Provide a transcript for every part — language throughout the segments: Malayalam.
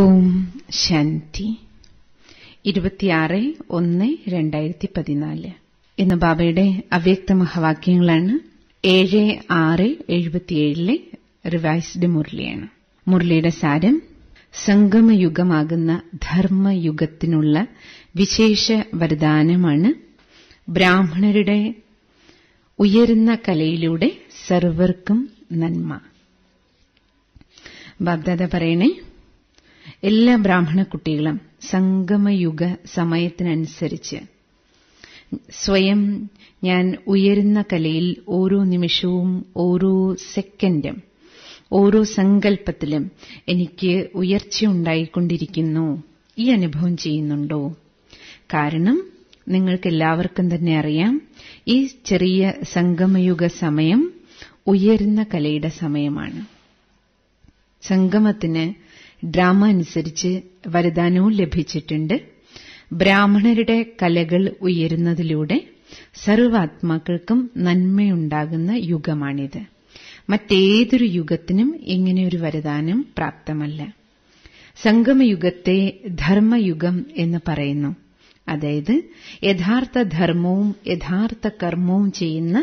ഓം ശാന്തി ഇരുപത്തിയാറ് ഒന്ന് രണ്ടായിരത്തി പതിനാല് എന്ന ബാബയുടെ അവ്യക്ത മഹാവാക്യങ്ങളാണ് ഏഴ് ആറ് എഴുപത്തിയേഴിലെ റിവൈസ്ഡ് മുരളിയാണ് മുരളിയുടെ സാരം സംഗമയുഗമാകുന്ന ധർമ്മയുഗത്തിനുള്ള വിശേഷ വരദാനമാണ് ബ്രാഹ്മണരുടെ ഉയരുന്ന കലയിലൂടെ സർവർക്കും നന്മ ബാബ്ദാദ പറയണേ എല്ലാ ബ്രാഹ്മണ കുട്ടികളും സംഗമയുഗ സമയത്തിനനുസരിച്ച് സ്വയം ഞാൻ ഉയരുന്ന കലയിൽ ഓരോ നിമിഷവും ഓരോ സെക്കൻഡും ഓരോ സങ്കല്പത്തിലും എനിക്ക് ഉയർച്ചയുണ്ടായിക്കൊണ്ടിരിക്കുന്നു ഈ അനുഭവം ചെയ്യുന്നുണ്ടോ കാരണം നിങ്ങൾക്കെല്ലാവർക്കും തന്നെ അറിയാം ഈ ചെറിയ സംഗമയുഗ സമയം ഉയരുന്ന കലയുടെ സമയമാണ് സംഗമത്തിന് ഡ്രാമ അനുസരിച്ച് വരദാനവും ലഭിച്ചിട്ടുണ്ട് ബ്രാഹ്മണരുടെ കലകൾ ഉയരുന്നതിലൂടെ സർവാത്മാക്കൾക്കും നന്മയുണ്ടാകുന്ന യുഗമാണിത് മറ്റേതൊരു യുഗത്തിനും ഇങ്ങനെയൊരു വരദാനം പ്രാപ്തമല്ല സംഗമയുഗത്തെ ധർമ്മയുഗം എന്ന് പറയുന്നു അതായത് യഥാർത്ഥ ധർമ്മവും യഥാർത്ഥ കർമ്മവും ചെയ്യുന്ന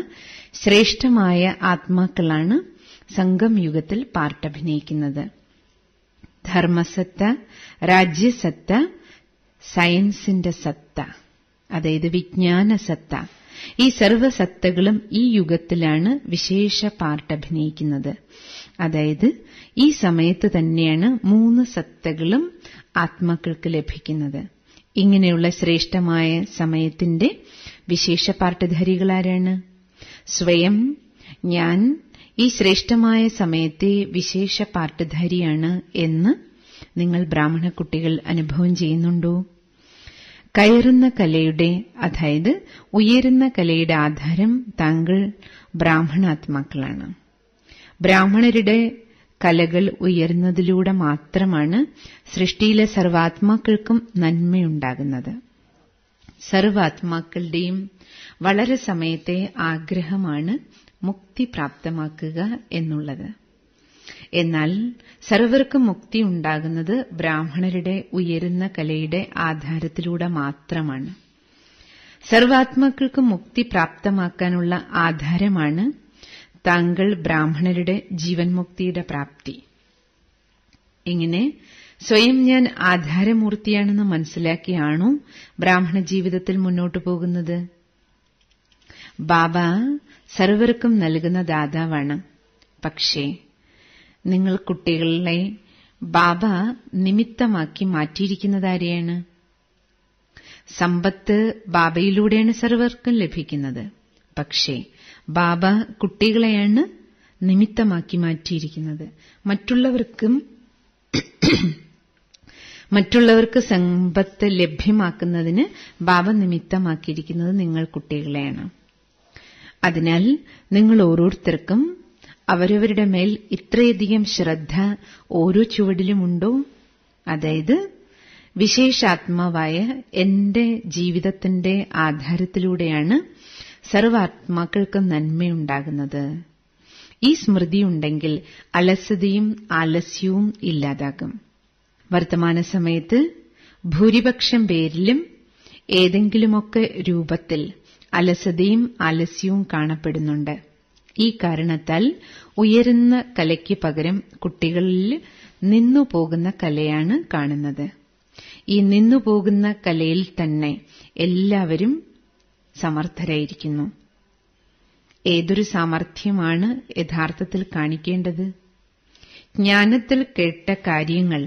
ശ്രേഷ്ഠമായ ആത്മാക്കളാണ് സംഗം യുഗത്തിൽ പാർട്ടഭിനയിക്കുന്നത് ധർമ്മസത്ത രാജ്യസത്ത സയൻസിന്റെ സത്ത അതായത് വിജ്ഞാനസത്ത ഈ സർവസത്തകളും ഈ യുഗത്തിലാണ് വിശേഷ പാർട്ട് അഭിനയിക്കുന്നത് അതായത് ഈ സമയത്ത് തന്നെയാണ് മൂന്ന് സത്തകളും ആത്മാക്കൾക്ക് ലഭിക്കുന്നത് ഇങ്ങനെയുള്ള ശ്രേഷ്ഠമായ സമയത്തിന്റെ വിശേഷ പാർട്ടധാരികളാരാണ് സ്വയം ഞാൻ ഈ ശ്രേഷ്ഠമായ സമയത്തെ വിശേഷ പാട്ടുധാരിയാണ് എന്ന് നിങ്ങൾ ബ്രാഹ്മണ കുട്ടികൾ അനുഭവം ചെയ്യുന്നുണ്ടോ കയറുന്ന കലയുടെ അതായത് ഉയരുന്ന കലയുടെ ആധാരം താങ്കൾ ബ്രാഹ്മണാത്മാക്കളാണ് ബ്രാഹ്മണരുടെ കലകൾ ഉയർന്നതിലൂടെ മാത്രമാണ് സൃഷ്ടിയിലെ സർവാത്മാക്കൾക്കും നന്മയുണ്ടാകുന്നത് സർവാത്മാക്കളുടെയും വളരെ സമയത്തെ ആഗ്രഹമാണ് മുക്തി പ്രാപ്തമാക്കുക എന്നുള്ളത് എന്നാൽ സർവർക്കും മുക്തി ഉണ്ടാകുന്നത് ബ്രാഹ്മണരുടെ ഉയരുന്ന കലയുടെ ആധാരത്തിലൂടെ മാത്രമാണ് സർവാത്മാക്കൾക്കും മുക്തി പ്രാപ്തമാക്കാനുള്ള ആധാരമാണ് താങ്കൾ ബ്രാഹ്മണരുടെ ജീവൻ മുക്തിയുടെ പ്രാപ്തി ഇങ്ങനെ സ്വയം ഞാൻ ആധാരമൂർത്തിയാണെന്ന് മനസ്സിലാക്കിയാണോ ബ്രാഹ്മണ ജീവിതത്തിൽ മുന്നോട്ടു പോകുന്നത് ബാബ സർവർക്കും നൽകുന്ന ദാതാവാണ് പക്ഷേ നിങ്ങൾ കുട്ടികളെ ബാബ നിമിത്തമാക്കി മാറ്റിയിരിക്കുന്നതാരെയാണ് സമ്പത്ത് ബാബയിലൂടെയാണ് സർവർക്കും ലഭിക്കുന്നത് പക്ഷേ ബാബ കുട്ടികളെയാണ് നിമിത്തമാക്കി മാറ്റിയിരിക്കുന്നത് മറ്റുള്ളവർക്കും മറ്റുള്ളവർക്ക് സമ്പത്ത് ലഭ്യമാക്കുന്നതിന് ബാബ നിമിത്തമാക്കിയിരിക്കുന്നത് നിങ്ങൾ കുട്ടികളെയാണ് അതിനാൽ നിങ്ങൾ ഓരോരുത്തർക്കും അവരവരുടെ മേൽ ഇത്രയധികം ശ്രദ്ധ ഓരോ ചുവടിലുമുണ്ടോ അതായത് വിശേഷാത്മാവായ എന്റെ ജീവിതത്തിന്റെ ആധാരത്തിലൂടെയാണ് സർവാത്മാക്കൾക്ക് നന്മയുണ്ടാകുന്നത് ഈ സ്മൃതിയുണ്ടെങ്കിൽ അലസതയും ആലസ്യവും ഇല്ലാതാകും വർത്തമാന സമയത്ത് ഭൂരിപക്ഷം പേരിലും ഏതെങ്കിലുമൊക്കെ രൂപത്തിൽ അലസതയും ആലസ്യവും കാണപ്പെടുന്നുണ്ട് ഈ കാരണത്താൽ ഉയരുന്ന കലയ്ക്ക് പകരം കുട്ടികളിൽ നിന്നുപോകുന്ന കലയാണ് കാണുന്നത് ഈ നിന്നുപോകുന്ന കലയിൽ തന്നെ എല്ലാവരും സമർത്ഥരായിരിക്കുന്നു ഏതൊരു സാമർഥ്യമാണ് യഥാർത്ഥത്തിൽ കാണിക്കേണ്ടത് ജ്ഞാനത്തിൽ കേട്ട കാര്യങ്ങൾ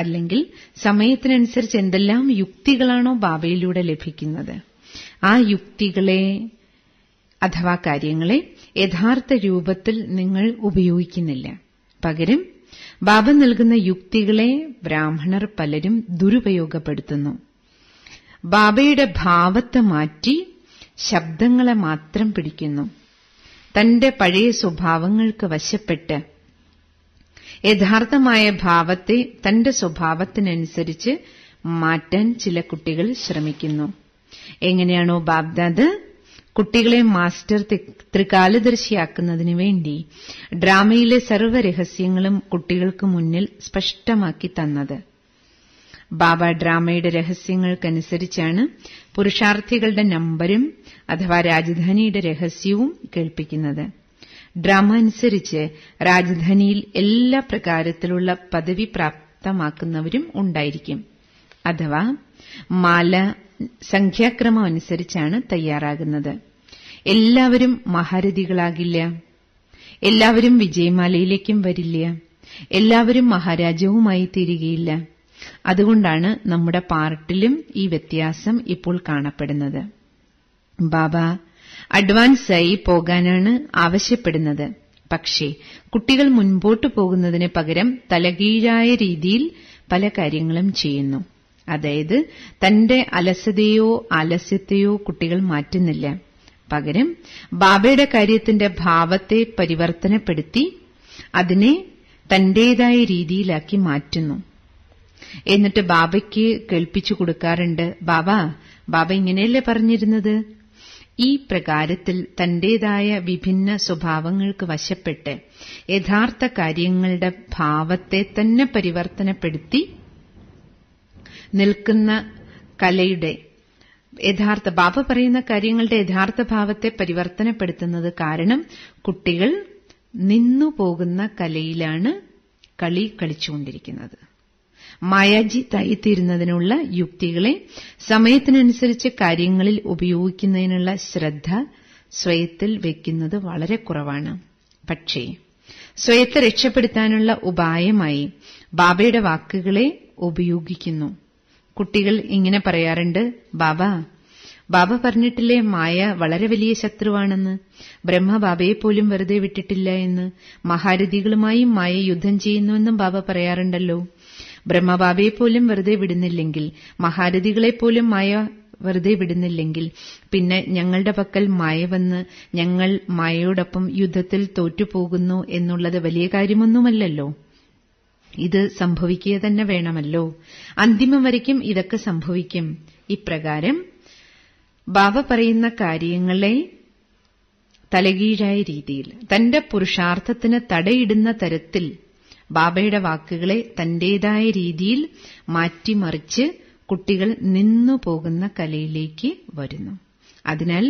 അല്ലെങ്കിൽ സമയത്തിനനുസരിച്ച് എന്തെല്ലാം യുക്തികളാണോ ബാബയിലൂടെ ലഭിക്കുന്നത് ആ യുക്തികളെ അഥവാ കാര്യങ്ങളെ യഥാർത്ഥ രൂപത്തിൽ നിങ്ങൾ ഉപയോഗിക്കുന്നില്ല പകരം ബാബ നൽകുന്ന യുക്തികളെ ബ്രാഹ്മണർ പലരും ദുരുപയോഗപ്പെടുത്തുന്നു ബാബയുടെ ഭാവത്തെ മാറ്റി ശബ്ദങ്ങളെ മാത്രം പിടിക്കുന്നു തന്റെ പഴയ സ്വഭാവങ്ങൾക്ക് വശപ്പെട്ട് യഥാർത്ഥമായ ഭാവത്തെ തന്റെ സ്വഭാവത്തിനനുസരിച്ച് മാറ്റാൻ ചില കുട്ടികൾ ശ്രമിക്കുന്നു എങ്ങനെയാണോ ബാബ്ദാദ് കുട്ടികളെ മാസ്റ്റർ ത്രികാലദർശിയാക്കുന്നതിനു വേണ്ടി ഡ്രാമയിലെ സർവ്വരഹസ്യങ്ങളും കുട്ടികൾക്ക് മുന്നിൽ സ്പഷ്ടമാക്കി തന്നത് ബാബ ഡ്രാമയുടെ രഹസ്യങ്ങൾക്കനുസരിച്ചാണ് പുരുഷാർത്ഥികളുടെ നമ്പരും അഥവാ രാജധാനിയുടെ രഹസ്യവും കേൾപ്പിക്കുന്നത് ഡ്രാമ അനുസരിച്ച് രാജധാനിയിൽ എല്ലാ പ്രകാരത്തിലുള്ള പദവി പ്രാപ്തമാക്കുന്നവരും ഉണ്ടായിരിക്കും അഥവാ മാല സംഖ്യാക്രമം അനുസരിച്ചാണ് തയ്യാറാകുന്നത് എല്ലാവരും മഹാരഥികളാകില്ല എല്ലാവരും വിജയമാലയിലേക്കും വരില്ല എല്ലാവരും മഹാരാജവുമായി തീരുകയില്ല അതുകൊണ്ടാണ് നമ്മുടെ പാർട്ടിലും ഈ വ്യത്യാസം ഇപ്പോൾ കാണപ്പെടുന്നത് ബാബ അഡ്വാൻസായി പോകാനാണ് ആവശ്യപ്പെടുന്നത് പക്ഷേ കുട്ടികൾ മുൻപോട്ടു പോകുന്നതിന് പകരം തലകീഴായ രീതിയിൽ പല കാര്യങ്ങളും ചെയ്യുന്നു അതായത് തന്റെ അലസതയോ ആലസ്യത്തെയോ കുട്ടികൾ മാറ്റുന്നില്ല പകരം ബാബയുടെ കാര്യത്തിന്റെ ഭാവത്തെ പരിവർത്തനപ്പെടുത്തി അതിനെ തന്റേതായ രീതിയിലാക്കി മാറ്റുന്നു എന്നിട്ട് ബാബയ്ക്ക് കേൾപ്പിച്ചു കൊടുക്കാറുണ്ട് ബാബ ബാബ ഇങ്ങനെയല്ലേ പറഞ്ഞിരുന്നത് ഈ പ്രകാരത്തിൽ തന്റേതായ വിഭിന്ന സ്വഭാവങ്ങൾക്ക് വശപ്പെട്ട് യഥാർത്ഥ കാര്യങ്ങളുടെ ഭാവത്തെ തന്നെ പരിവർത്തനപ്പെടുത്തി നിൽക്കുന്ന കലയുടെ യഥാർത്ഥ ബാബ പറയുന്ന കാര്യങ്ങളുടെ യഥാർത്ഥ ഭാവത്തെ പരിവർത്തനപ്പെടുത്തുന്നത് കാരണം കുട്ടികൾ നിന്നു പോകുന്ന കലയിലാണ് കളി കളിച്ചുകൊണ്ടിരിക്കുന്നത് മായാജിത്തായിത്തീരുന്നതിനുള്ള യുക്തികളെ സമയത്തിനനുസരിച്ച് കാര്യങ്ങളിൽ ഉപയോഗിക്കുന്നതിനുള്ള ശ്രദ്ധ സ്വയത്തിൽ വയ്ക്കുന്നത് വളരെ കുറവാണ് പക്ഷേ സ്വയത്തെ രക്ഷപ്പെടുത്താനുള്ള ഉപായമായി ബാബയുടെ വാക്കുകളെ ഉപയോഗിക്കുന്നു കുട്ടികൾ ഇങ്ങനെ പറയാറുണ്ട് ബാബ ബാബ പറഞ്ഞിട്ടില്ലേ മായ വളരെ വലിയ ശത്രുവാണെന്ന് ബ്രഹ്മബാബയെ പോലും വെറുതെ വിട്ടിട്ടില്ല എന്ന് മഹാരഥികളുമായും മായ യുദ്ധം ചെയ്യുന്നുവെന്നും ബാബ പറയാറുണ്ടല്ലോ ബ്രഹ്മബാബയെ പോലും വെറുതെ വിടുന്നില്ലെങ്കിൽ മഹാരഥികളെപ്പോലും മായ വെറുതെ വിടുന്നില്ലെങ്കിൽ പിന്നെ ഞങ്ങളുടെ പക്കൽ മായ വന്ന് ഞങ്ങൾ മായയോടൊപ്പം യുദ്ധത്തിൽ തോറ്റുപോകുന്നു എന്നുള്ളത് വലിയ കാര്യമൊന്നുമല്ലല്ലോ ഇത് സംഭവിക്കുക തന്നെ വേണമല്ലോ അന്തിമം വരയ്ക്കും ഇതൊക്കെ സംഭവിക്കും ഇപ്രകാരം ബാബ പറയുന്ന കാര്യങ്ങളെ തലകീഴായ രീതിയിൽ തന്റെ പുരുഷാർത്ഥത്തിന് തടയിടുന്ന തരത്തിൽ ബാബയുടെ വാക്കുകളെ തന്റേതായ രീതിയിൽ മാറ്റിമറിച്ച് കുട്ടികൾ നിന്നു പോകുന്ന കലയിലേക്ക് വരുന്നു അതിനാൽ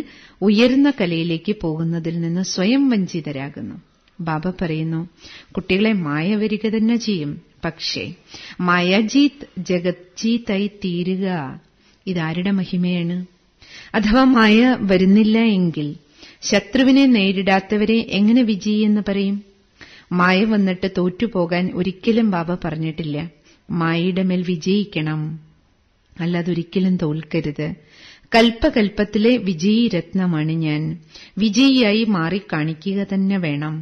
ഉയർന്ന കലയിലേക്ക് പോകുന്നതിൽ നിന്ന് സ്വയം വഞ്ചിതരാകുന്നു ബാബ പറയുന്നു കുട്ടികളെ മായ വരിക തന്നെ ചെയ്യും പക്ഷേ മായാജീത് ജഗജീത്തായി തീരുക ഇതാരുടെ മഹിമയാണ് അഥവാ മായ വരുന്നില്ല എങ്കിൽ ശത്രുവിനെ നേരിടാത്തവരെ എങ്ങനെ വിജയിയെന്ന് പറയും മായ വന്നിട്ട് തോറ്റുപോകാൻ ഒരിക്കലും ബാബ പറഞ്ഞിട്ടില്ല മായയുടെ മേൽ വിജയിക്കണം അല്ലാതൊരിക്കലും തോൽക്കരുത് കൽപ്പകൽപ്പത്തിലെ വിജയി രത്നമാണ് ഞാൻ വിജയിയായി മാറിക്കാണിക്കുക തന്നെ വേണം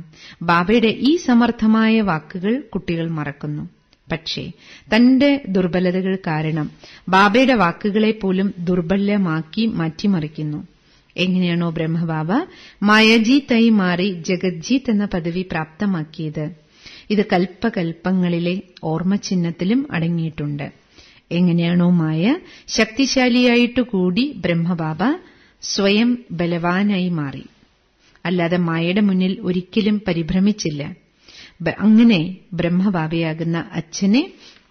ബാബയുടെ ഈ സമർത്ഥമായ വാക്കുകൾ കുട്ടികൾ മറക്കുന്നു പക്ഷേ തന്റെ ദുർബലതകൾ കാരണം ബാബയുടെ വാക്കുകളെ പോലും ദുർബലമാക്കി മാറ്റിമറിക്കുന്നു എങ്ങനെയാണോ ബ്രഹ്മബാബ മായാജീത്തായി മാറി ജഗജ്ജീത്ത് എന്ന പദവി പ്രാപ്തമാക്കിയത് ഇത് കൽപ്പകൽപ്പങ്ങളിലെ ഓർമ്മചിഹ്നത്തിലും അടങ്ങിയിട്ടുണ്ട് എങ്ങനെയാണോ മായ ശക്തിശാലിയായിട്ട് കൂടി ബ്രഹ്മബാബ സ്വയം ബലവാനായി മാറി അല്ലാതെ മായയുടെ മുന്നിൽ ഒരിക്കലും പരിഭ്രമിച്ചില്ല അങ്ങനെ ബ്രഹ്മബാബയാകുന്ന അച്ഛനെ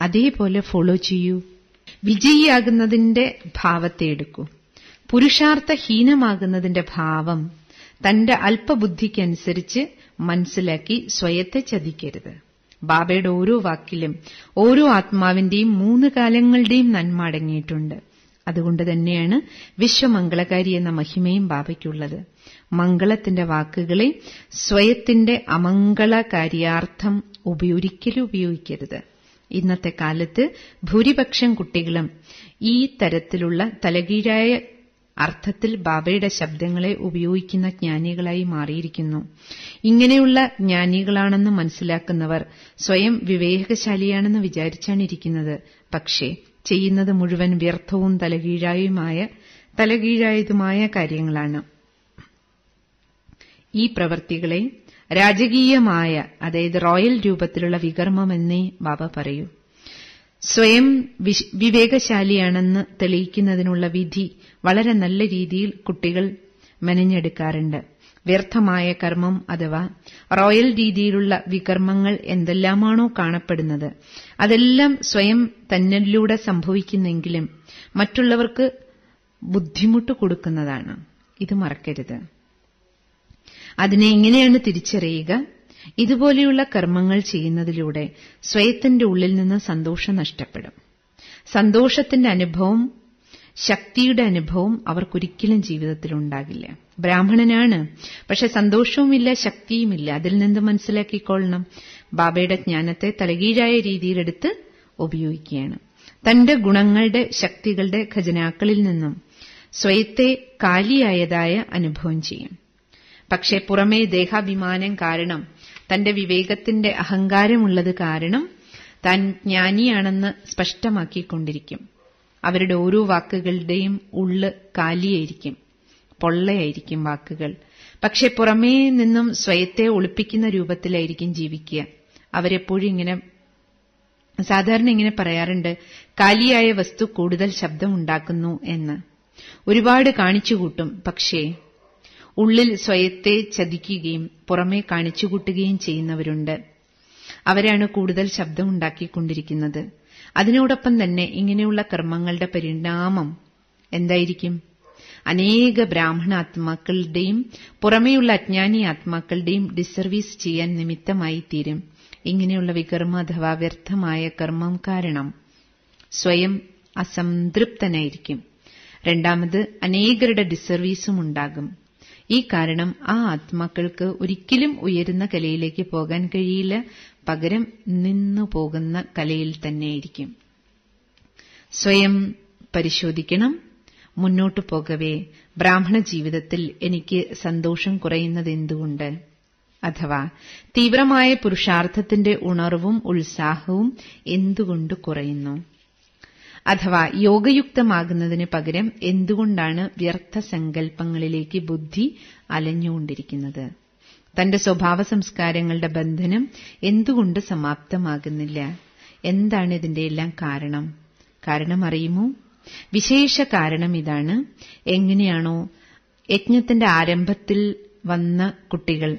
അതേപോലെ ഫോളോ ചെയ്യൂ വിജയിയാകുന്നതിന്റെ ഭാവത്തെ എടുക്കൂ പുരുഷാർത്ഥഹീനമാകുന്നതിന്റെ ഭാവം തന്റെ അല്പബുദ്ധിക്കനുസരിച്ച് മനസ്സിലാക്കി സ്വയത്തെ ചതിക്കരുത് ബാബയുടെ ഓരോ വാക്കിലും ഓരോ ആത്മാവിന്റെയും മൂന്ന് കാലങ്ങളുടെയും നന്മ അടങ്ങിയിട്ടുണ്ട് അതുകൊണ്ട് തന്നെയാണ് വിശ്വമംഗളകാരി എന്ന മഹിമയും ബാബയ്ക്കുള്ളത് മംഗളത്തിന്റെ വാക്കുകളെ സ്വയത്തിന്റെ അമംഗളകാര്യാർത്ഥം ഉപയോഗിക്കലും ഉപയോഗിക്കരുത് ഇന്നത്തെ കാലത്ത് ഭൂരിപക്ഷം കുട്ടികളും ഈ തരത്തിലുള്ള തലകീഴായ അർത്ഥത്തിൽ ബാബയുടെ ശബ്ദങ്ങളെ ഉപയോഗിക്കുന്ന ജ്ഞാനികളായി മാറിയിരിക്കുന്നു ഇങ്ങനെയുള്ള ജ്ഞാനികളാണെന്ന് മനസ്സിലാക്കുന്നവർ സ്വയം വിവേകശാലിയാണെന്ന് വിചാരിച്ചാണ് ഇരിക്കുന്നത് പക്ഷേ ചെയ്യുന്നത് മുഴുവൻ വ്യർത്ഥവും തലകീഴായുമായ തലകീഴായതുമായ കാര്യങ്ങളാണ് ഈ പ്രവൃത്തികളെ രാജകീയമായ അതായത് റോയൽ രൂപത്തിലുള്ള വികർമ്മമെന്നേ ബാബ പറയൂ സ്വയം വിവേകശാലിയാണെന്ന് തെളിയിക്കുന്നതിനുള്ള വിധി വളരെ നല്ല രീതിയിൽ കുട്ടികൾ മെനഞ്ഞെടുക്കാറുണ്ട് വ്യർത്ഥമായ കർമ്മം അഥവാ റോയൽ രീതിയിലുള്ള വികർമ്മങ്ങൾ എന്തെല്ലാമാണോ കാണപ്പെടുന്നത് അതെല്ലാം സ്വയം തന്നിലൂടെ സംഭവിക്കുന്നെങ്കിലും മറ്റുള്ളവർക്ക് ബുദ്ധിമുട്ട് കൊടുക്കുന്നതാണ് ഇത് മറക്കരുത് അതിനെ എങ്ങനെയാണ് തിരിച്ചറിയുക ഇതുപോലെയുള്ള കർമ്മങ്ങൾ ചെയ്യുന്നതിലൂടെ സ്വയത്തിന്റെ ഉള്ളിൽ നിന്ന് സന്തോഷം നഷ്ടപ്പെടും സന്തോഷത്തിന്റെ അനുഭവം ശക്തിയുടെ അനുഭവം അവർക്കൊരിക്കലും ജീവിതത്തിൽ ഉണ്ടാകില്ല ബ്രാഹ്മണനാണ് പക്ഷെ സന്തോഷവുമില്ല ശക്തിയുമില്ല അതിൽ നിന്ന് മനസ്സിലാക്കിക്കൊള്ളണം ബാബയുടെ ജ്ഞാനത്തെ തലകീഴായ രീതിയിലെടുത്ത് ഉപയോഗിക്കുകയാണ് തന്റെ ഗുണങ്ങളുടെ ശക്തികളുടെ ഖജനാക്കളിൽ നിന്നും സ്വയത്തെ കാലിയായതായ അനുഭവം ചെയ്യും പക്ഷേ പുറമേ ദേഹാഭിമാനം കാരണം തന്റെ വിവേകത്തിന്റെ അഹങ്കാരമുള്ളത് കാരണം താൻ ജ്ഞാനിയാണെന്ന് സ്പഷ്ടമാക്കിക്കൊണ്ടിരിക്കും അവരുടെ ഓരോ വാക്കുകളുടെയും ഉള്ള് കാലിയായിരിക്കും പൊള്ളയായിരിക്കും വാക്കുകൾ പക്ഷെ പുറമേ നിന്നും സ്വയത്തെ ഒളിപ്പിക്കുന്ന രൂപത്തിലായിരിക്കും ജീവിക്കുക അവരെപ്പോഴും ഇങ്ങനെ സാധാരണ ഇങ്ങനെ പറയാറുണ്ട് കാലിയായ വസ്തു കൂടുതൽ ശബ്ദമുണ്ടാക്കുന്നു എന്ന് ഒരുപാട് കാണിച്ചുകൂട്ടും പക്ഷേ ഉള്ളിൽ സ്വയത്തെ ചതിക്കുകയും പുറമേ കാണിച്ചുകൂട്ടുകയും ചെയ്യുന്നവരുണ്ട് അവരാണ് കൂടുതൽ ശബ്ദമുണ്ടാക്കിക്കൊണ്ടിരിക്കുന്നത് അതിനോടൊപ്പം തന്നെ ഇങ്ങനെയുള്ള കർമ്മങ്ങളുടെ പരിണാമം എന്തായിരിക്കും അനേക ബ്രാഹ്മണ ആത്മാക്കളുടെയും പുറമേയുള്ള അജ്ഞാനി ആത്മാക്കളുടെയും ഡിസർവീസ് ചെയ്യാൻ നിമിത്തമായി തീരും ഇങ്ങനെയുള്ള വികർമ്മ അഥവാ വ്യർത്ഥമായ കർമ്മം കാരണം സ്വയം അസംതൃപ്തനായിരിക്കും രണ്ടാമത് അനേകരുടെ ഡിസർവീസും ഉണ്ടാകും ഈ കാരണം ആ ആത്മാക്കൾക്ക് ഒരിക്കലും ഉയരുന്ന കലയിലേക്ക് പോകാൻ കഴിയില്ല പകരം നിന്നു പോകുന്ന കലയിൽ തന്നെയായിരിക്കും സ്വയം പരിശോധിക്കണം മുന്നോട്ടു പോകവേ ബ്രാഹ്മണ ജീവിതത്തിൽ എനിക്ക് സന്തോഷം കുറയുന്നത് എന്തുകൊണ്ട് അഥവാ തീവ്രമായ പുരുഷാർത്ഥത്തിന്റെ ഉണർവും ഉത്സാഹവും എന്തുകൊണ്ട് കുറയുന്നു അഥവാ യോഗയുക്തമാകുന്നതിന് പകരം എന്തുകൊണ്ടാണ് വ്യർത്ഥ സങ്കല്പങ്ങളിലേക്ക് ബുദ്ധി അലഞ്ഞുകൊണ്ടിരിക്കുന്നത് തന്റെ സ്വഭാവ സംസ്കാരങ്ങളുടെ ബന്ധനം എന്തുകൊണ്ട് സമാപ്തമാകുന്നില്ല എന്താണ് ഇതിന്റെ എല്ലാം കാരണം കാരണം അറിയുമോ വിശേഷ കാരണം ഇതാണ് എങ്ങനെയാണോ യജ്ഞത്തിന്റെ ആരംഭത്തിൽ വന്ന കുട്ടികൾ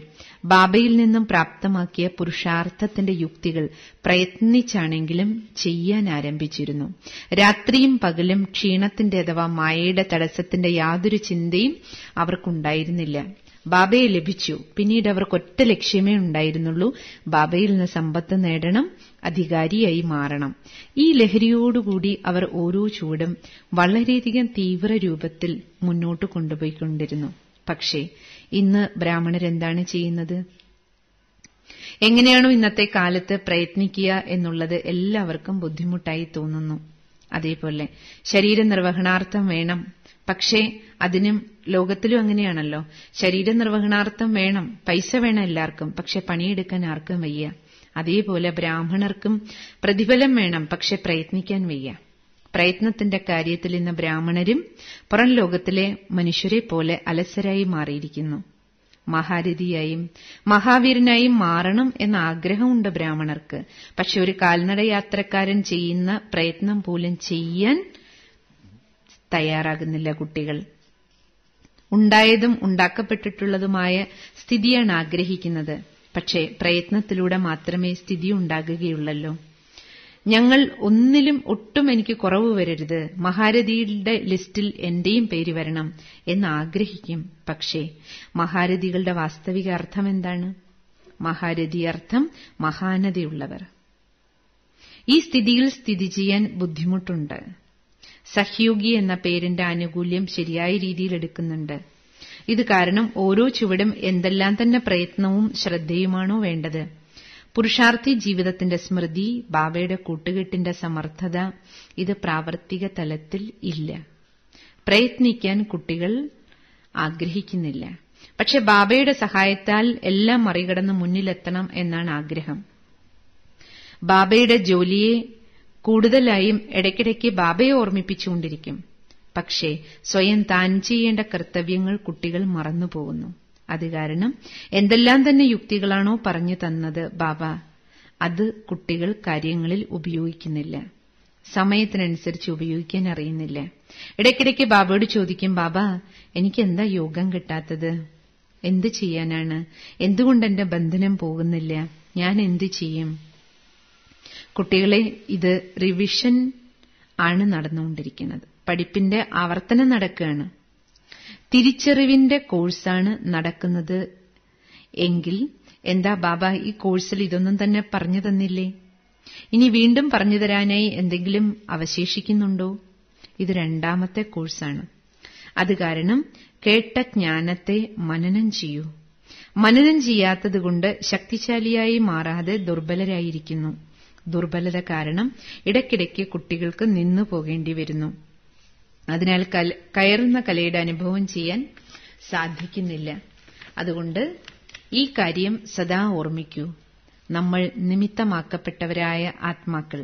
ബാബയിൽ നിന്നും പ്രാപ്തമാക്കിയ പുരുഷാർത്ഥത്തിന്റെ യുക്തികൾ പ്രയത്നിച്ചാണെങ്കിലും ചെയ്യാൻ ആരംഭിച്ചിരുന്നു രാത്രിയും പകലും ക്ഷീണത്തിന്റെ അഥവാ മായയുടെ തടസ്സത്തിന്റെ യാതൊരു ചിന്തയും അവർക്കുണ്ടായിരുന്നില്ല ബാബയെ ലഭിച്ചു പിന്നീട് അവർക്ക് ഒറ്റ ലക്ഷ്യമേ ഉണ്ടായിരുന്നുള്ളൂ ബാബയിൽ നിന്ന് സമ്പത്ത് നേടണം അധികാരിയായി മാറണം ഈ ലഹരിയോടുകൂടി അവർ ഓരോ ചൂടും വളരെയധികം തീവ്ര രൂപത്തിൽ മുന്നോട്ട് കൊണ്ടുപോയിക്കൊണ്ടിരുന്നു പക്ഷേ ഇന്ന് ബ്രാഹ്മണർ എന്താണ് ചെയ്യുന്നത് എങ്ങനെയാണോ ഇന്നത്തെ കാലത്ത് പ്രയത്നിക്കുക എന്നുള്ളത് എല്ലാവർക്കും ബുദ്ധിമുട്ടായി തോന്നുന്നു അതേപോലെ ശരീരനിർവഹണാർത്ഥം വേണം പക്ഷേ അതിനും ലോകത്തിലും അങ്ങനെയാണല്ലോ ശരീരനിർവഹണാർത്ഥം വേണം പൈസ വേണം എല്ലാവർക്കും പക്ഷെ പണിയെടുക്കാൻ ആർക്കും വയ്യ അതേപോലെ ബ്രാഹ്മണർക്കും പ്രതിഫലം വേണം പക്ഷെ പ്രയത്നിക്കാൻ വയ്യ പ്രയത്നത്തിന്റെ കാര്യത്തിൽ ഇന്ന് ബ്രാഹ്മണരും പുറം ലോകത്തിലെ പോലെ അലസരായി മാറിയിരിക്കുന്നു മഹാരഥിയായും മഹാവീരനായും മാറണം എന്ന ആഗ്രഹമുണ്ട് ബ്രാഹ്മണർക്ക് പക്ഷെ ഒരു കാൽനടയാത്രക്കാരൻ ചെയ്യുന്ന പ്രയത്നം പോലും ചെയ്യാൻ തയ്യാറാകുന്നില്ല കുട്ടികൾ ഉണ്ടായതും ഉണ്ടാക്കപ്പെട്ടിട്ടുള്ളതുമായ സ്ഥിതിയാണ് ആഗ്രഹിക്കുന്നത് പക്ഷേ പ്രയത്നത്തിലൂടെ മാത്രമേ സ്ഥിതി ഉണ്ടാകുകയുള്ളല്ലോ ഞങ്ങൾ ഒന്നിലും ഒട്ടും എനിക്ക് കുറവ് വരരുത് മഹാരഥിയുടെ ലിസ്റ്റിൽ എന്റെയും പേര് വരണം എന്ന് ആഗ്രഹിക്കും പക്ഷേ മഹാരഥികളുടെ വാസ്തവിക അർത്ഥം എന്താണ് മഹാരഥി അർത്ഥം മഹാനതയുള്ളവർ ഈ സ്ഥിതിയിൽ സ്ഥിതി ചെയ്യാൻ ബുദ്ധിമുട്ടുണ്ട് സഹ്യോഗി എന്ന പേരിന്റെ ആനുകൂല്യം ശരിയായ രീതിയിൽ എടുക്കുന്നുണ്ട് ഇത് കാരണം ഓരോ ചുവടും എന്തെല്ലാം തന്നെ പ്രയത്നവും ശ്രദ്ധയുമാണോ വേണ്ടത് പുരുഷാർത്ഥി ജീവിതത്തിന്റെ സ്മൃതി ബാബയുടെ കൂട്ടുകെട്ടിന്റെ സമർത്ഥത ഇത് പ്രാവർത്തിക തലത്തിൽ ഇല്ല പ്രയത്നിക്കാൻ കുട്ടികൾ ആഗ്രഹിക്കുന്നില്ല പക്ഷെ ബാബയുടെ സഹായത്താൽ എല്ലാം മറികടന്ന് മുന്നിലെത്തണം എന്നാണ് ആഗ്രഹം ബാബയുടെ ജോലിയെ കൂടുതലായും ഇടയ്ക്കിടയ്ക്ക് ബാബയെ ഓർമ്മിപ്പിച്ചുകൊണ്ടിരിക്കും പക്ഷേ സ്വയം താൻ ചെയ്യേണ്ട കർത്തവ്യങ്ങൾ കുട്ടികൾ മറന്നുപോകുന്നു അതുകാരണം എന്തെല്ലാം തന്നെ യുക്തികളാണോ പറഞ്ഞു തന്നത് ബാബ അത് കുട്ടികൾ കാര്യങ്ങളിൽ ഉപയോഗിക്കുന്നില്ല സമയത്തിനനുസരിച്ച് ഉപയോഗിക്കാൻ അറിയുന്നില്ല ഇടയ്ക്കിടയ്ക്ക് ബാബയോട് ചോദിക്കും ബാബ എനിക്ക് എന്താ യോഗം കിട്ടാത്തത് എന്ത് ചെയ്യാനാണ് എന്തുകൊണ്ട് എന്റെ ബന്ധനം പോകുന്നില്ല ഞാൻ എന്ത് ചെയ്യും കുട്ടികളെ ഇത് റിവിഷൻ ആണ് നടന്നുകൊണ്ടിരിക്കുന്നത് പഠിപ്പിന്റെ ആവർത്തനം നടക്കുകയാണ് തിരിച്ചറിവിന്റെ കോഴ്സാണ് നടക്കുന്നത് എങ്കിൽ എന്താ ബാബ ഈ കോഴ്സിൽ ഇതൊന്നും തന്നെ പറഞ്ഞു തന്നില്ലേ ഇനി വീണ്ടും പറഞ്ഞു തരാനായി എന്തെങ്കിലും അവശേഷിക്കുന്നുണ്ടോ ഇത് രണ്ടാമത്തെ കോഴ്സാണ് അത് കാരണം കേട്ട ജ്ഞാനത്തെ മനനം ചെയ്യൂ മനനം ചെയ്യാത്തതുകൊണ്ട് ശക്തിശാലിയായി മാറാതെ ദുർബലരായിരിക്കുന്നു ദുർബലത കാരണം ഇടയ്ക്കിടയ്ക്ക് കുട്ടികൾക്ക് നിന്നു പോകേണ്ടി വരുന്നു അതിനാൽ കയറുന്ന കലയുടെ അനുഭവം ചെയ്യാൻ സാധിക്കുന്നില്ല അതുകൊണ്ട് ഈ കാര്യം സദാ ഓർമ്മിക്കൂ നമ്മൾ നിമിത്തമാക്കപ്പെട്ടവരായ ആത്മാക്കൾ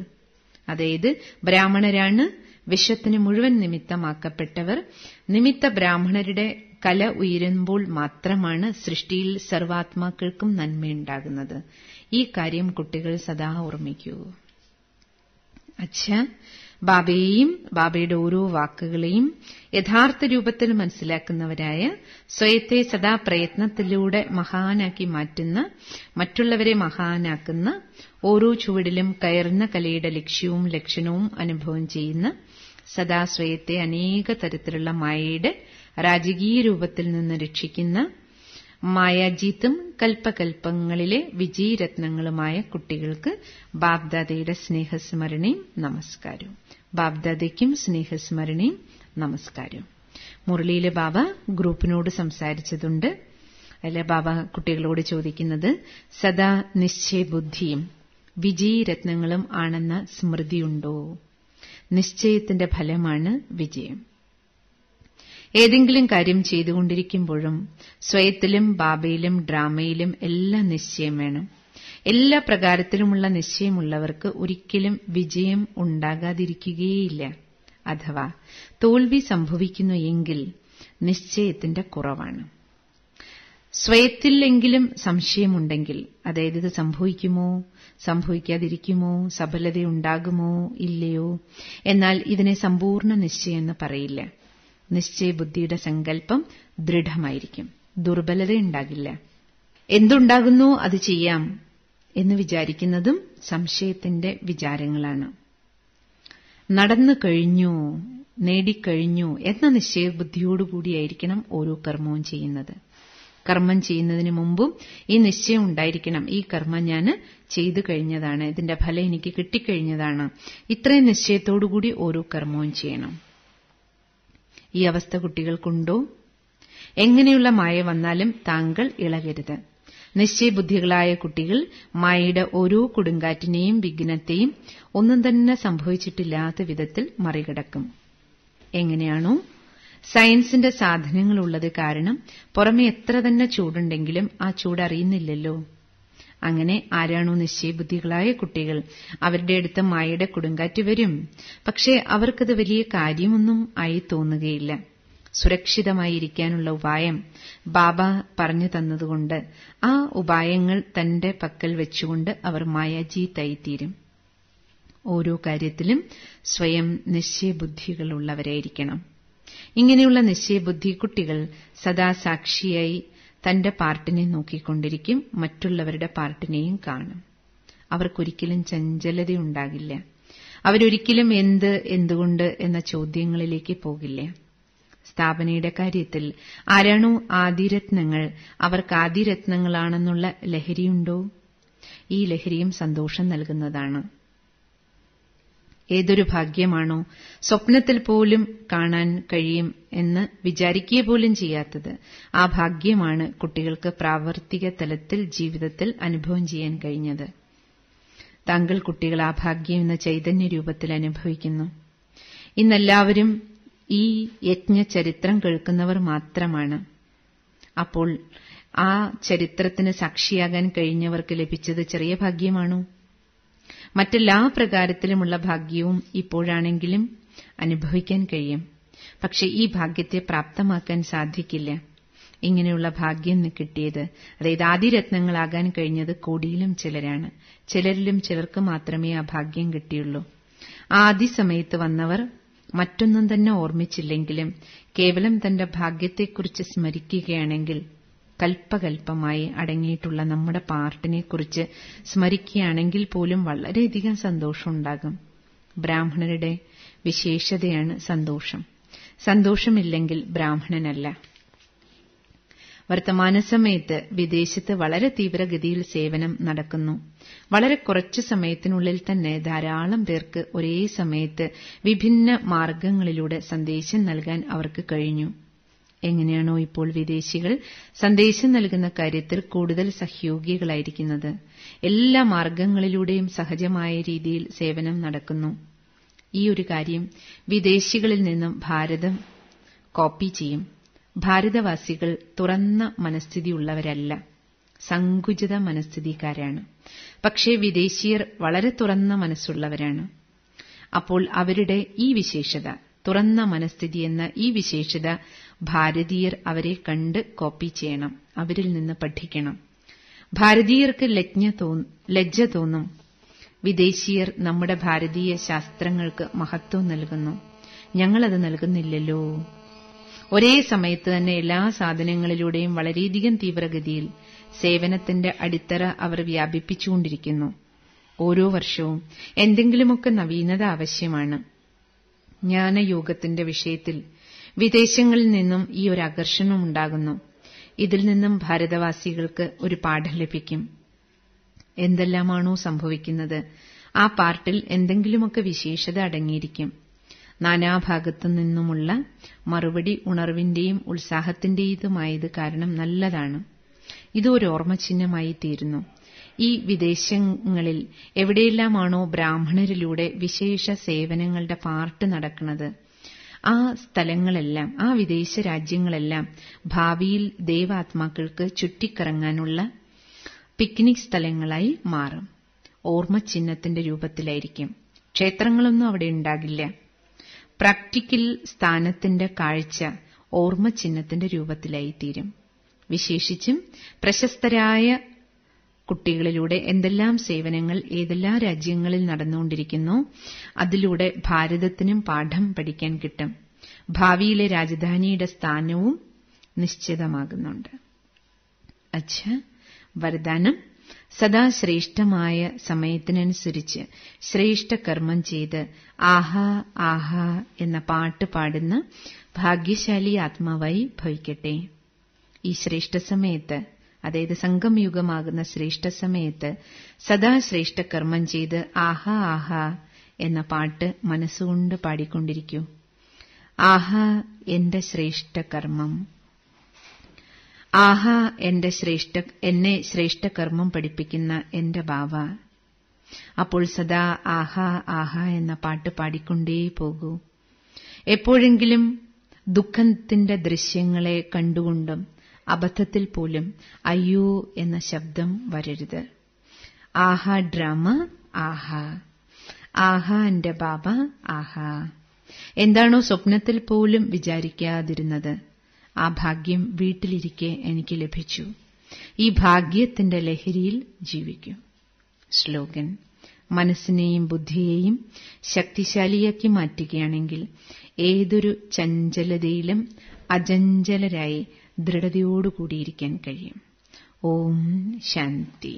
അതായത് ബ്രാഹ്മണരാണ് വിശ്വത്തിന് മുഴുവൻ നിമിത്തമാക്കപ്പെട്ടവർ നിമിത്ത ബ്രാഹ്മണരുടെ കല ഉയരുമ്പോൾ മാത്രമാണ് സൃഷ്ടിയിൽ സർവാത്മാക്കൾക്കും നന്മയുണ്ടാകുന്നത് ഈ കാര്യം കുട്ടികൾ സദാ ഓർമ്മിക്കൂ അച്ഛാ ബാബയെയും ബാബയുടെ ഓരോ വാക്കുകളെയും യഥാർത്ഥ രൂപത്തിൽ മനസ്സിലാക്കുന്നവരായ സ്വയത്തെ സദാ പ്രയത്നത്തിലൂടെ മഹാനാക്കി മാറ്റുന്ന മറ്റുള്ളവരെ മഹാനാക്കുന്ന ഓരോ ചുവടിലും കയറുന്ന കലയുടെ ലക്ഷ്യവും ലക്ഷണവും അനുഭവം ചെയ്യുന്ന സദാ സ്വയത്തെ അനേക തരത്തിലുള്ള മായയുടെ രാജകീയ രൂപത്തിൽ നിന്ന് രക്ഷിക്കുന്ന മായാജീത്തും കൽപ്പകൽപ്പങ്ങളിലെ വിജയരത്നങ്ങളുമായ കുട്ടികൾക്ക് ബാബ്ദാദയുടെ സ്നേഹസ്മരണയും നമസ്കാരവും ബാബ്ദാദയ്ക്കും സ്നേഹസ്മരണയും നമസ്കാരം മുരളിയിലെ ബാബ ഗ്രൂപ്പിനോട് സംസാരിച്ചതുണ്ട് അല്ല ബാബ കുട്ടികളോട് ചോദിക്കുന്നത് സദാ നിശ്ചയബുദ്ധിയും വിജയരത്നങ്ങളും ആണെന്ന സ്മൃതിയുണ്ടോ നിശ്ചയത്തിന്റെ ഫലമാണ് വിജയം ഏതെങ്കിലും കാര്യം ചെയ്തുകൊണ്ടിരിക്കുമ്പോഴും സ്വയത്തിലും ബാബയിലും ഡ്രാമയിലും എല്ലാം നിശ്ചയം വേണം എല്ലാ പ്രകാരത്തിലുമുള്ള നിശ്ചയമുള്ളവർക്ക് ഒരിക്കലും വിജയം ഉണ്ടാകാതിരിക്കുകയേയില്ല അഥവാ തോൽവി സംഭവിക്കുന്നു എങ്കിൽ നിശ്ചയത്തിന്റെ കുറവാണ് സ്വയത്തിലെങ്കിലും സംശയമുണ്ടെങ്കിൽ അതായത് ഇത് സംഭവിക്കുമോ സംഭവിക്കാതിരിക്കുമോ സഫലതയുണ്ടാകുമോ ഇല്ലയോ എന്നാൽ ഇതിനെ സമ്പൂർണ്ണ നിശ്ചയം എന്ന് പറയില്ല നിശ്ചയബുദ്ധിയുടെ സങ്കല്പം ദൃഢമായിരിക്കും ദുർബലതയുണ്ടാകില്ല എന്തുണ്ടാകുന്നു അത് ചെയ്യാം എന്ന് വിചാരിക്കുന്നതും സംശയത്തിന്റെ വിചാരങ്ങളാണ് നടന്നു കഴിഞ്ഞു നേടിക്കഴിഞ്ഞു എന്ന നിശ്ചയബുദ്ധിയോടുകൂടിയായിരിക്കണം ഓരോ കർമ്മവും ചെയ്യുന്നത് കർമ്മം ചെയ്യുന്നതിന് മുമ്പും ഈ നിശ്ചയം ഉണ്ടായിരിക്കണം ഈ കർമ്മം ഞാൻ ചെയ്തു കഴിഞ്ഞതാണ് ഇതിന്റെ ഫലം എനിക്ക് കിട്ടിക്കഴിഞ്ഞതാണ് ഇത്രയും നിശ്ചയത്തോടുകൂടി ഓരോ കർമ്മവും ചെയ്യണം ഈ അവസ്ഥ കുട്ടികൾക്കുണ്ടോ എങ്ങനെയുള്ള മായ വന്നാലും താങ്കൾ ഇളകരുത് നിശ്ചയബുദ്ധികളായ കുട്ടികൾ മായയുടെ ഓരോ കൊടുങ്കാറ്റിനെയും വിഘ്നത്തെയും ഒന്നും തന്നെ സംഭവിച്ചിട്ടില്ലാത്ത വിധത്തിൽ മറികടക്കും എങ്ങനെയാണോ സയൻസിന്റെ സാധനങ്ങളുള്ളത് കാരണം പുറമെ എത്ര തന്നെ ചൂടുണ്ടെങ്കിലും ആ ചൂടറിയുന്നില്ലല്ലോ അങ്ങനെ ആരാണോ നിശ്ചയബുദ്ധികളായ കുട്ടികൾ അവരുടെ അടുത്ത് മായയുടെ കൊടുങ്കാറ്റ് വരും പക്ഷേ അവർക്കത് വലിയ കാര്യമൊന്നും ആയി തോന്നുകയില്ല സുരക്ഷിതമായിരിക്കാനുള്ള ഉപായം ബാബ പറഞ്ഞു തന്നതുകൊണ്ട് ആ ഉപായങ്ങൾ തന്റെ പക്കൽ വെച്ചുകൊണ്ട് അവർ മായാജീത്തായിത്തീരും ഓരോ കാര്യത്തിലും സ്വയം നിശ്ചയബുദ്ധികളുള്ളവരായിരിക്കണം ഇങ്ങനെയുള്ള നിശ്ചയബുദ്ധി കുട്ടികൾ സദാ സാക്ഷിയായി തന്റെ പാർട്ടിനെ നോക്കിക്കൊണ്ടിരിക്കും മറ്റുള്ളവരുടെ പാർട്ടിനെയും കാണും അവർക്കൊരിക്കലും ചഞ്ചലതയുണ്ടാകില്ല അവരൊരിക്കലും എന്ത് എന്തുകൊണ്ട് എന്ന ചോദ്യങ്ങളിലേക്ക് പോകില്ല സ്ഥാപനയുടെ കാര്യത്തിൽ ആരാണോ ആദിരത്നങ്ങൾ അവർക്ക് ആദിരത്നങ്ങളാണെന്നുള്ള ലഹരിയുണ്ടോ ഈ ലഹരിയും സന്തോഷം നൽകുന്നതാണ് ഏതൊരു ഭാഗ്യമാണോ സ്വപ്നത്തിൽ പോലും കാണാൻ കഴിയും എന്ന് വിചാരിക്കുക പോലും ചെയ്യാത്തത് ആ ഭാഗ്യമാണ് കുട്ടികൾക്ക് പ്രാവർത്തിക തലത്തിൽ ജീവിതത്തിൽ അനുഭവം ചെയ്യാൻ കഴിഞ്ഞത് താങ്കൾ കുട്ടികൾ ആ ഭാഗ്യം എന്ന ചൈതന്യ രൂപത്തിൽ അനുഭവിക്കുന്നു ഇന്നെല്ലാവരും ഈ യജ്ഞചരിത്രം കേൾക്കുന്നവർ മാത്രമാണ് അപ്പോൾ ആ ചരിത്രത്തിന് സാക്ഷിയാകാൻ കഴിഞ്ഞവർക്ക് ലഭിച്ചത് ചെറിയ ഭാഗ്യമാണോ മറ്റെല്ലാ പ്രകാരത്തിലുമുള്ള ഭാഗ്യവും ഇപ്പോഴാണെങ്കിലും അനുഭവിക്കാൻ കഴിയും പക്ഷെ ഈ ഭാഗ്യത്തെ പ്രാപ്തമാക്കാൻ സാധിക്കില്ല ഇങ്ങനെയുള്ള ഭാഗ്യം കിട്ടിയത് അതായത് ആദിരത്നങ്ങളാകാൻ കഴിഞ്ഞത് കോടിയിലും ചിലരാണ് ചിലരിലും ചിലർക്ക് മാത്രമേ ആ ഭാഗ്യം കിട്ടിയുള്ളൂ ആദ്യ സമയത്ത് വന്നവർ മറ്റൊന്നും തന്നെ ഓർമ്മിച്ചില്ലെങ്കിലും കേവലം തന്റെ ഭാഗ്യത്തെക്കുറിച്ച് സ്മരിക്കുകയാണെങ്കിൽ കൽപ്പകൽപ്പമായി അടങ്ങിയിട്ടുള്ള നമ്മുടെ പാർട്ടിനെക്കുറിച്ച് സ്മരിക്കുകയാണെങ്കിൽ പോലും വളരെയധികം സന്തോഷമുണ്ടാകും ബ്രാഹ്മണരുടെ വിശേഷതയാണ് സന്തോഷം സന്തോഷമില്ലെങ്കിൽ ബ്രാഹ്മണനല്ല വർത്തമാന സമയത്ത് വിദേശത്ത് വളരെ തീവ്രഗതിയിൽ സേവനം നടക്കുന്നു വളരെ കുറച്ചു സമയത്തിനുള്ളിൽ തന്നെ ധാരാളം പേർക്ക് ഒരേ സമയത്ത് വിഭിന്ന മാർഗങ്ങളിലൂടെ സന്ദേശം നൽകാൻ അവർക്ക് കഴിഞ്ഞു എങ്ങനെയാണോ ഇപ്പോൾ വിദേശികൾ സന്ദേശം നൽകുന്ന കാര്യത്തിൽ കൂടുതൽ സഹയോഗികളായിരിക്കുന്നത് എല്ലാ മാർഗങ്ങളിലൂടെയും സഹജമായ രീതിയിൽ സേവനം നടക്കുന്നു ഈ ഒരു കാര്യം വിദേശികളിൽ നിന്നും ഭാരതം കോപ്പി ചെയ്യും ഭാരതവാസികൾ തുറന്ന മനസ്ഥിതിയുള്ളവരല്ല സങ്കുചിത മനസ്ഥിതിക്കാരാണ് പക്ഷേ വിദേശീയർ വളരെ തുറന്ന മനസ്സുള്ളവരാണ് അപ്പോൾ അവരുടെ ഈ വിശേഷത തുറന്ന മനസ്ഥിതി എന്ന ഈ വിശേഷത ഭാരതീയർ അവരെ കണ്ട് കോപ്പി ചെയ്യണം അവരിൽ നിന്ന് പഠിക്കണം ഭാരതീയർക്ക് ലജ്ജ തോന്നും വിദേശീയർ നമ്മുടെ ഭാരതീയ ശാസ്ത്രങ്ങൾക്ക് മഹത്വം നൽകുന്നു ഞങ്ങളത് നൽകുന്നില്ലല്ലോ ഒരേ സമയത്ത് തന്നെ എല്ലാ സാധനങ്ങളിലൂടെയും വളരെയധികം തീവ്രഗതിയിൽ സേവനത്തിന്റെ അടിത്തറ അവർ വ്യാപിപ്പിച്ചുകൊണ്ടിരിക്കുന്നു ഓരോ വർഷവും എന്തെങ്കിലുമൊക്കെ നവീനത ആവശ്യമാണ് ജ്ഞാനയോഗത്തിന്റെ വിഷയത്തിൽ വിദേശങ്ങളിൽ നിന്നും ഈ ഒരു ആകർഷണം ഉണ്ടാകുന്നു ഇതിൽ നിന്നും ഭാരതവാസികൾക്ക് ഒരു പാഠം ലഭിക്കും എന്തെല്ലാമാണോ സംഭവിക്കുന്നത് ആ പാർട്ടിൽ എന്തെങ്കിലുമൊക്കെ വിശേഷത അടങ്ങിയിരിക്കും നാനാഭാഗത്തു നിന്നുമുള്ള മറുപടി ഉണർവിന്റെയും ഉത്സാഹത്തിന്റേതുമായത് കാരണം നല്ലതാണ് ഇത് ഒരു ഓർമ്മചിഹ്നമായി തീരുന്നു ഈ വിദേശങ്ങളിൽ എവിടെയെല്ലാമാണോ ബ്രാഹ്മണരിലൂടെ വിശേഷ സേവനങ്ങളുടെ പാർട്ട് നടക്കുന്നത് ആ സ്ഥലങ്ങളെല്ലാം ആ വിദേശ രാജ്യങ്ങളെല്ലാം ഭാവിയിൽ ദേവാത്മാക്കൾക്ക് ചുറ്റിക്കറങ്ങാനുള്ള പിക്നിക് സ്ഥലങ്ങളായി മാറും ഓർമ്മചിഹ്നത്തിന്റെ രൂപത്തിലായിരിക്കും ക്ഷേത്രങ്ങളൊന്നും അവിടെ ഉണ്ടാകില്ല പ്രാക്ടിക്കൽ സ്ഥാനത്തിന്റെ കാഴ്ച ഓർമ്മചിഹ്നത്തിന്റെ രൂപത്തിലായിത്തീരും വിശേഷിച്ചും പ്രശസ്തരായ കുട്ടികളിലൂടെ എന്തെല്ലാം സേവനങ്ങൾ ഏതെല്ലാം രാജ്യങ്ങളിൽ നടന്നുകൊണ്ടിരിക്കുന്നു അതിലൂടെ ഭാരതത്തിനും പാഠം പഠിക്കാൻ കിട്ടും ഭാവിയിലെ രാജധാനിയുടെ സ്ഥാനവും നിശ്ചിതമാകുന്നുണ്ട് അച്ഛ വരദാനം സദാ ശ്രേഷ്ഠമായ സമയത്തിനനുസരിച്ച് ശ്രേഷ്ഠകർമ്മം ചെയ്ത് ആഹാ ആഹാ എന്ന പാട്ട് പാടുന്ന ഭാഗ്യശാലി ആത്മാവായി ഭവിക്കട്ടെ ഈ ശ്രേഷ്ഠ സമയത്ത് അതായത് സംഘംയുഗമാകുന്ന ശ്രേഷ്ഠ സമയത്ത് സദാ കർമ്മം ചെയ്ത് ആഹാ ആഹാ എന്ന പാട്ട് മനസ്സുകൊണ്ട് പാടിക്കൊണ്ടിരിക്കൂ ആഹാ എന്റെ ശ്രേഷ്ഠകർമ്മം ആഹാ എന്റെ ശ്രേഷ്ഠ എന്നെ ശ്രേഷ്ഠകർമ്മം പഠിപ്പിക്കുന്ന എന്റെ ബാവ അപ്പോൾ സദാ ആഹാ ആഹാ എന്ന പാട്ട് പാടിക്കൊണ്ടേ പോകൂ എപ്പോഴെങ്കിലും ദുഃഖത്തിന്റെ ദൃശ്യങ്ങളെ കണ്ടുകൊണ്ടും അബദ്ധത്തിൽ പോലും അയ്യോ എന്ന ശബ്ദം വരരുത് ആഹാ ഡ്രാമ ആഹാ ആഹാ എന്റെ ബാബ ആഹാ എന്താണോ സ്വപ്നത്തിൽ പോലും വിചാരിക്കാതിരുന്നത് ആ ഭാഗ്യം വീട്ടിലിരിക്കെ എനിക്ക് ലഭിച്ചു ഈ ഭാഗ്യത്തിന്റെ ലഹരിയിൽ ജീവിക്കും ശ്ലോകൻ മനസ്സിനെയും ബുദ്ധിയെയും ശക്തിശാലിയാക്കി മാറ്റുകയാണെങ്കിൽ ഏതൊരു ചഞ്ചലതയിലും അചഞ്ചലരായി ദൃഢതയോടുകൂടിയിരിക്കാൻ കഴിയും ഓം ശാന്തി